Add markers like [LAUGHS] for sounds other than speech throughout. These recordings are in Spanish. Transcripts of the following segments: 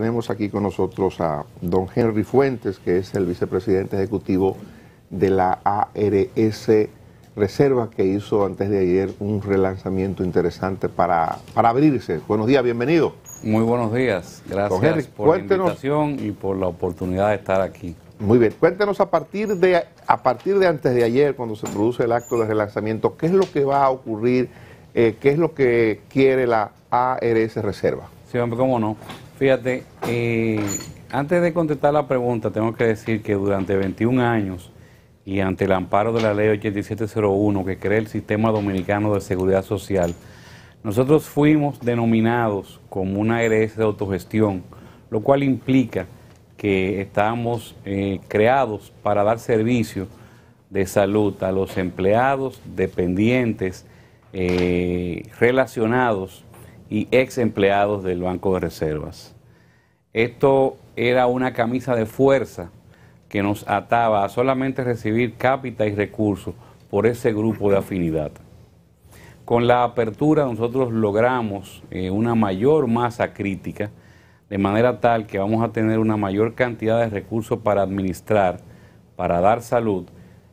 Tenemos aquí con nosotros a don Henry Fuentes, que es el vicepresidente ejecutivo de la ARS Reserva, que hizo antes de ayer un relanzamiento interesante para, abrirse. Buenos días, bienvenido. Muy buenos días, gracias por la invitación y por la oportunidad de estar aquí. Muy bien, cuéntenos a partir, de, a partir de antes de ayer, cuando se produce el acto de relanzamiento, ¿qué es lo que va a ocurrir? Eh, ¿Qué es lo que quiere la ARS Reserva? Sí, cómo no. Fíjate, eh, antes de contestar la pregunta, tengo que decir que durante 21 años y ante el amparo de la ley 8701 que crea el sistema dominicano de seguridad social, nosotros fuimos denominados como una ARS de autogestión, lo cual implica que estamos eh, creados para dar servicio de salud a los empleados, dependientes, eh, relacionados y ex empleados del Banco de Reservas. Esto era una camisa de fuerza que nos ataba a solamente recibir cápita y recursos por ese grupo de afinidad. Con la apertura nosotros logramos eh, una mayor masa crítica, de manera tal que vamos a tener una mayor cantidad de recursos para administrar, para dar salud,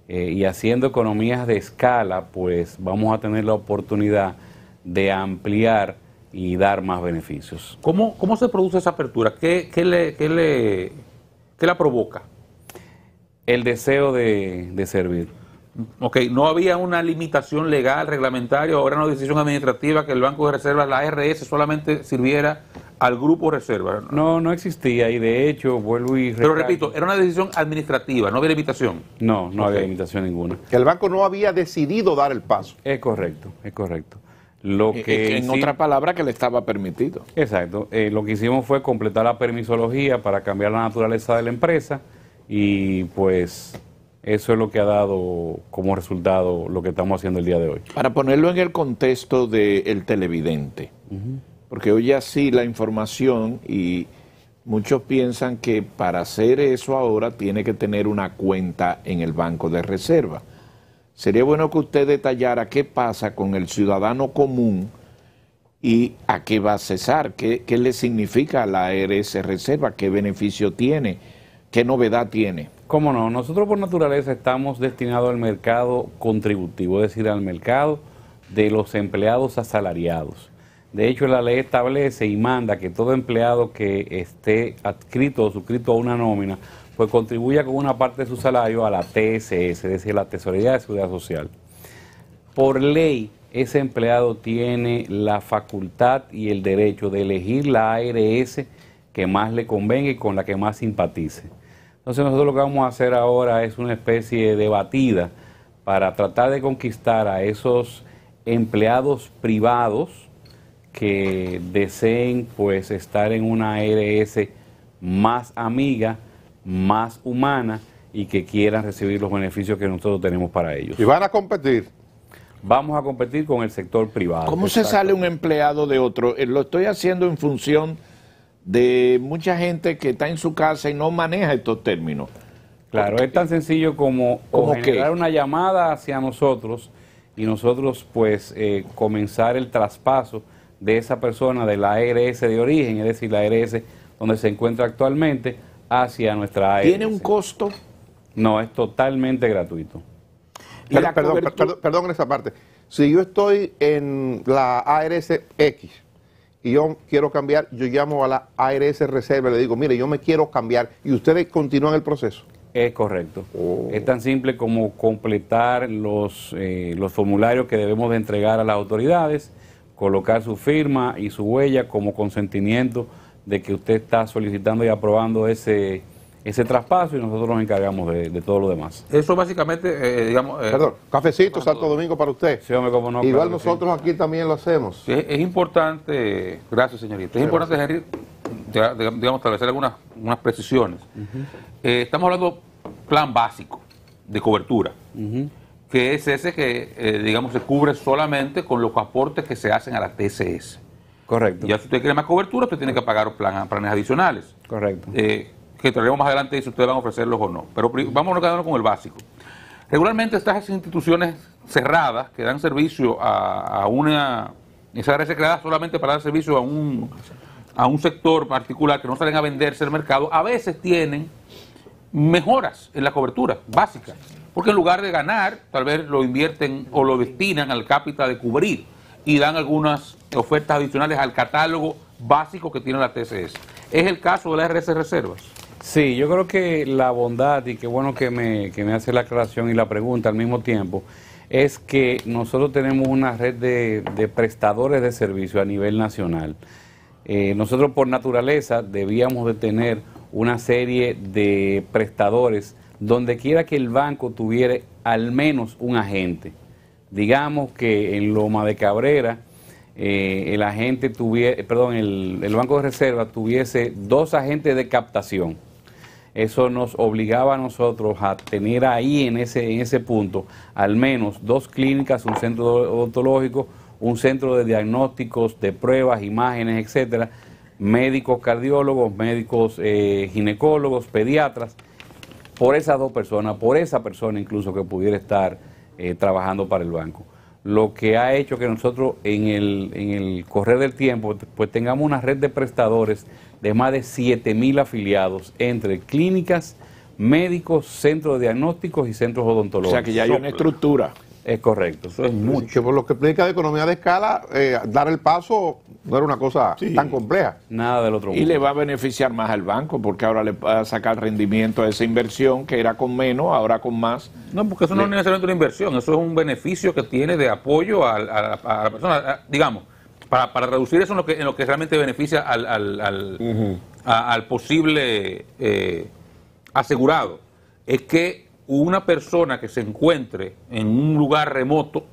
eh, y haciendo economías de escala, pues vamos a tener la oportunidad de ampliar y dar más beneficios. ¿Cómo, cómo se produce esa apertura? ¿Qué, qué le, qué le, la provoca? El deseo de, servir. Ok, no había una limitación legal, reglamentaria, ahora una decisión administrativa que el Banco de Reservas, la ARS, solamente sirviera al Grupo Reserva. No, no existía y de hecho, vuelvo y... Pero repito, era una decisión administrativa, no había limitación. No, no había limitación ninguna. Que el banco no había decidido dar el paso. Es correcto, es correcto. Eh, que eh, en otra palabra que le estaba permitido. Exacto. Eh, lo que hicimos fue completar la permisología para cambiar la naturaleza de la empresa y pues eso es lo que ha dado como resultado lo que estamos haciendo el día de hoy. Para ponerlo en el contexto del televidente, porque hoy sí la información y muchos piensan que para hacer eso ahora tiene que tener una cuenta en el banco de reserva. Sería bueno que usted detallara qué pasa con el ciudadano común y a qué va a cesar, qué, le significa la ARS Reserva, qué beneficio tiene, qué novedad tiene. Cómo no, nosotros por naturaleza estamos destinados al mercado contributivo, es decir, al mercado de los empleados asalariados. De hecho, la ley establece y manda que todo empleado que esté adscrito o suscrito a una nómina, pues contribuya con una parte de su salario a la TSS, es decir, la Tesorería de Seguridad Social. Por ley, ese empleado tiene la facultad y el derecho de elegir la ARS que más le convenga y con la que más simpatice. Entonces nosotros lo que vamos a hacer ahora es una especie de batida para tratar de conquistar a esos empleados privados que deseen pues estar en una ARS más amiga, más humana y que quieran recibir los beneficios que nosotros tenemos para ellos. ¿Y van a competir? Vamos a competir con el sector privado. ¿Cómo se sale un empleado de otro? Eh, lo estoy haciendo en función de mucha gente que está en su casa y no maneja estos términos. Claro, es tan sencillo como, como generar una llamada hacia nosotros y nosotros pues eh, comenzar el traspaso de esa persona de la ARS de origen, es decir, la ARS donde se encuentra actualmente, hacia nuestra ARS. ¿Tiene un costo? No, es totalmente gratuito. perdón, en esa parte. Si yo estoy en la ARS X y yo quiero cambiar, yo llamo a la ARS Reserva y le digo, mire, yo me quiero cambiar y ustedes continúan el proceso. Es correcto. Oh. Es tan simple como completar los, eh, los formularios que debemos de entregar a las autoridades colocar su firma y su huella como consentimiento de que usted está solicitando y aprobando ese, ese traspaso y nosotros nos encargamos de, todo lo demás. Eso básicamente, eh, eh, digamos... Eh, Perdón, cafecito Santo Domingo para usted. Sí, Igual nosotros aquí también lo hacemos. Es, importante, gracias señorita, es importante, digamos, establecer algunas unas precisiones. estamos hablando plan básico de cobertura que es ese que, eh, digamos, se cubre solamente con los aportes que se hacen a la TCS. Correcto. Ya si usted quiere más cobertura, usted tiene que pagar planes adicionales. Correcto. Eh, que traeremos más adelante si ustedes van a ofrecerlos o no. Pero vamos a quedarnos con el básico. Regularmente estas instituciones cerradas que dan servicio a, una... Esa red se solamente para dar servicio a un, a un sector particular que no salen a venderse al mercado, a veces tienen mejoras en la cobertura básica. Porque en lugar de ganar, tal vez lo invierten o lo destinan al capital de cubrir y dan algunas ofertas adicionales al catálogo básico que tiene la TCS. ¿Es el caso de la RS Reservas? Sí, yo creo que la bondad, y qué bueno que me, hace la aclaración y la pregunta al mismo tiempo, es que nosotros tenemos una red de, prestadores de servicio a nivel nacional. Eh, nosotros por naturaleza debíamos de tener una serie de prestadores donde quiera que el banco tuviera al menos un agente. Digamos que en Loma de Cabrera eh, el agente tuviera, perdón, el, Banco de Reserva tuviese dos agentes de captación. Eso nos obligaba a nosotros a tener ahí en ese, en ese punto al menos dos clínicas, un centro odontológico, un centro de diagnósticos, de pruebas, imágenes, etcétera, médicos cardiólogos, médicos eh, ginecólogos, pediatras por esas dos personas, por esa persona incluso que pudiera estar eh, trabajando para el banco. Lo que ha hecho que nosotros en el, en el correr del tiempo pues tengamos una red de prestadores de más de 7 mil afiliados entre clínicas, médicos, centros de diagnósticos y centros odontológicos. O sea que ya hay una estructura. Es correcto. Eso es eh, mucho. por lo que explica de economía de escala, eh, dar el paso no era una cosa tan compleja. Nada del otro mundo. Y le va a beneficiar más al banco, porque ahora le va a sacar rendimiento a esa inversión que era con menos, ahora con más. No, porque eso no es necesariamente una inversión, eso es un beneficio que tiene de apoyo a, la persona. digamos, para, reducir eso en lo que, lo que realmente beneficia al, posible eh, asegurado, es que una persona que se encuentre en un lugar remoto,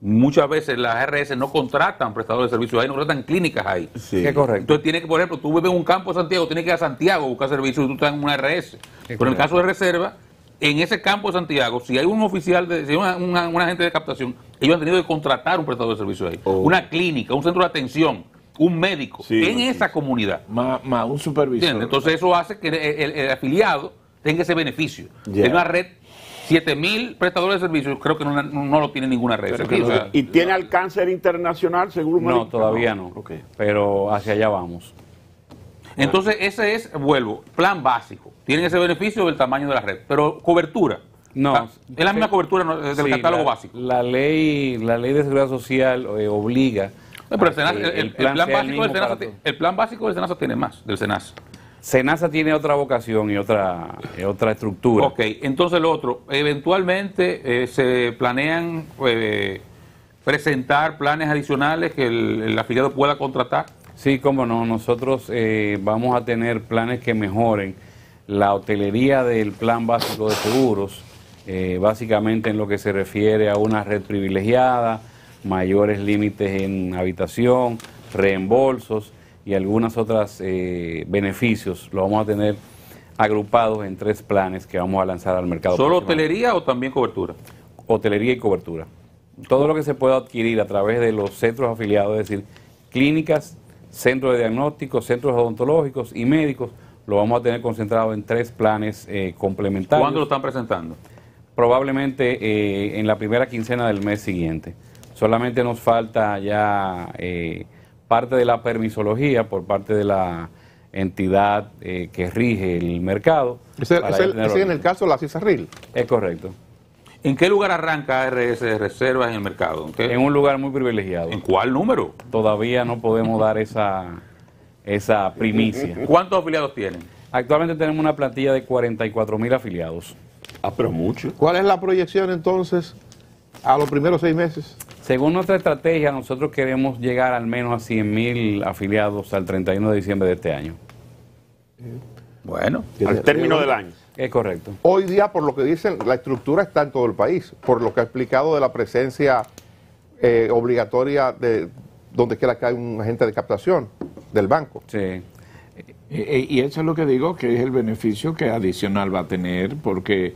muchas veces las RS no contratan prestadores de servicios ahí, no contratan clínicas ahí. Sí. Es correcto. Entonces tiene que, por ejemplo, tú vives en un campo de Santiago, tienes que ir a Santiago a buscar servicios y tú estás en una RS. Pero en el caso de reserva, en ese campo de Santiago, si hay un oficial, de, si hay una, agente de captación, ellos han tenido que contratar un prestador de servicios ahí. Oh. Una clínica, un centro de atención, un médico, en esa comunidad. Más, un supervisor. Entonces eso hace que el, afiliado tenga ese beneficio. una red 7.000 prestadores de servicios, creo que no, lo tiene ninguna red. ¿Y tiene alcance internacional, según No, todavía no, pero hacia allá vamos. Entonces, ese es, vuelvo, plan básico. Tienen ese beneficio del tamaño de la red, pero cobertura. No, ah, es la misma cobertura del catálogo básico. La ley, la ley de seguridad social eh, obliga. pero el, plan básico el, plan básico del Senasa, tiene más, del Senasa. Senasa tiene otra vocación y otra, otra estructura. Ok, entonces lo otro, eventualmente eh, se planean eh, presentar planes adicionales que el, afiliado pueda contratar. Sí, cómo no, nosotros eh, vamos a tener planes que mejoren la hotelería del plan básico de seguros, básicamente en lo que se refiere a una red privilegiada, mayores límites en habitación, reembolsos y algunos otros eh, beneficios lo vamos a tener agrupados en tres planes que vamos a lanzar al mercado. ¿Solo hotelería o también cobertura? Hotelería y cobertura. Todo lo que se pueda adquirir a través de los centros afiliados, es decir, clínicas, centros de diagnóstico, centros odontológicos y médicos, lo vamos a tener concentrado en tres planes eh, complementarios. ¿Cuándo lo están presentando? Probablemente eh, en la primera quincena del mes siguiente. Solamente nos falta ya parte de la permisología por parte de la entidad eh, que rige el mercado. Es, en el caso de la CISARRIL. Es correcto. ¿En qué lugar arranca RS Reservas en el mercado? ¿En, un lugar muy privilegiado. ¿En cuál número? Todavía no podemos dar esa, esa primicia. [LAUGHS] ¿Cuántos afiliados tienen? Actualmente tenemos una plantilla de 44 mil afiliados. Ah, pero mucho. ¿Cuál es la proyección entonces a los primeros seis meses? Según nuestra estrategia, nosotros queremos llegar al menos a mil afiliados al 31 de diciembre de este año. Bueno, al término del año. Es correcto. Hoy día, por lo que dicen, la estructura está en todo el país, por lo que ha explicado de la presencia eh, obligatoria de donde quiera que haya un agente de captación del banco. Sí. Eh, eh, y eso es lo que digo, que es el beneficio que adicional va a tener, porque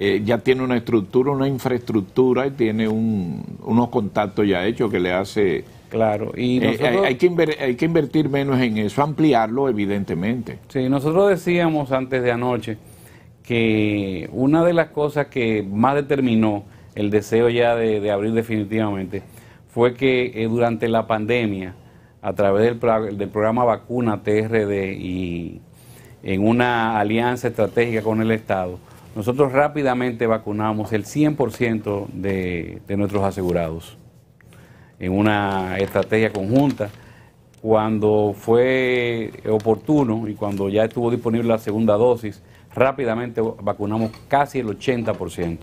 eh, ya tiene una estructura, una infraestructura y tiene unos contactos ya hechos que le hace... Claro, y eh, hay, que invertir menos en eso, ampliarlo evidentemente. Sí, nosotros decíamos antes de anoche que una de las cosas que más determinó el deseo ya de, abrir definitivamente fue que eh, durante la pandemia, a través del, del programa Vacuna TRD y en una alianza estratégica con el Estado, nosotros rápidamente vacunamos el 100% de, nuestros asegurados en una estrategia conjunta. Cuando fue oportuno y cuando ya estuvo disponible la segunda dosis, rápidamente vacunamos casi el 80%.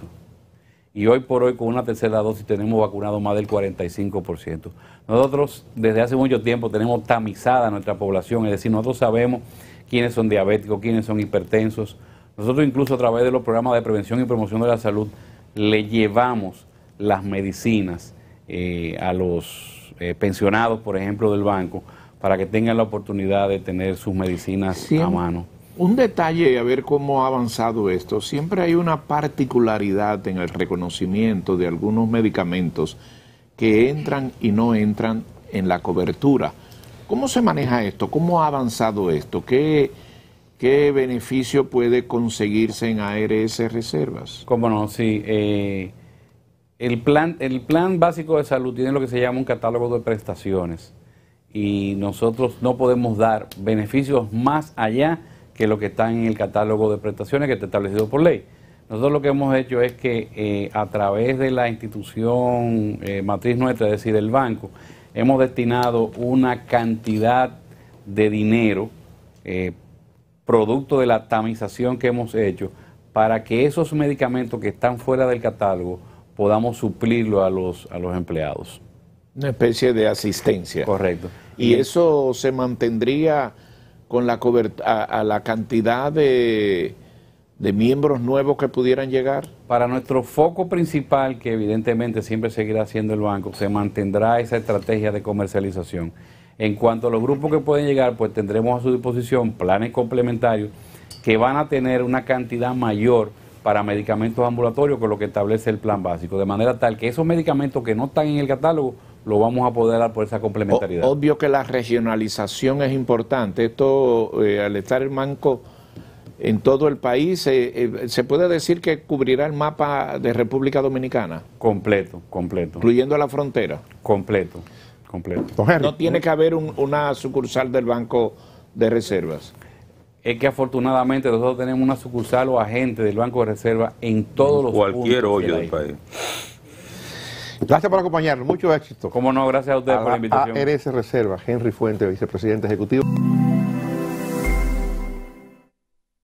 Y hoy por hoy con una tercera dosis tenemos vacunado más del 45%. Nosotros desde hace mucho tiempo tenemos tamizada nuestra población, es decir, nosotros sabemos quiénes son diabéticos, quiénes son hipertensos, nosotros incluso a través de los programas de prevención y promoción de la salud le llevamos las medicinas eh, a los eh, pensionados, por ejemplo, del banco, para que tengan la oportunidad de tener sus medicinas a mano. Un detalle, a ver cómo ha avanzado esto. Siempre hay una particularidad en el reconocimiento de algunos medicamentos que entran y no entran en la cobertura. ¿Cómo se maneja esto? ¿Cómo ha avanzado esto? ¿Qué, ¿Qué beneficio puede conseguirse en ARS Reservas? Cómo no, sí. Eh, el, plan, el plan básico de salud tiene lo que se llama un catálogo de prestaciones y nosotros no podemos dar beneficios más allá que lo que está en el catálogo de prestaciones que está establecido por ley. Nosotros lo que hemos hecho es que eh, a través de la institución eh, matriz nuestra, es decir, el banco, hemos destinado una cantidad de dinero producto de la tamización que hemos hecho, para que esos medicamentos que están fuera del catálogo podamos suplirlo a los, a los empleados. Una especie de asistencia. Correcto. Y, eso se mantendría con la a, a la cantidad de, de miembros nuevos que pudieran llegar? Para nuestro foco principal, que evidentemente siempre seguirá siendo el banco, se mantendrá esa estrategia de comercialización. En cuanto a los grupos que pueden llegar, pues tendremos a su disposición planes complementarios que van a tener una cantidad mayor para medicamentos ambulatorios que lo que establece el plan básico, de manera tal que esos medicamentos que no están en el catálogo lo vamos a poder dar por esa complementariedad. Obvio que la regionalización es importante. Esto, eh, al estar el manco en todo el país, eh, eh, ¿se puede decir que cubrirá el mapa de República Dominicana? Completo, completo. Incluyendo la frontera. Completo completo. No tiene que haber una sucursal del Banco de Reservas. Es que afortunadamente nosotros tenemos una sucursal o agente del Banco de Reservas en todos los Cualquier hoyo del país. Gracias por acompañarnos, mucho éxito. Como no, gracias a ustedes por la invitación. Reserva, Henry Fuente, vicepresidente ejecutivo.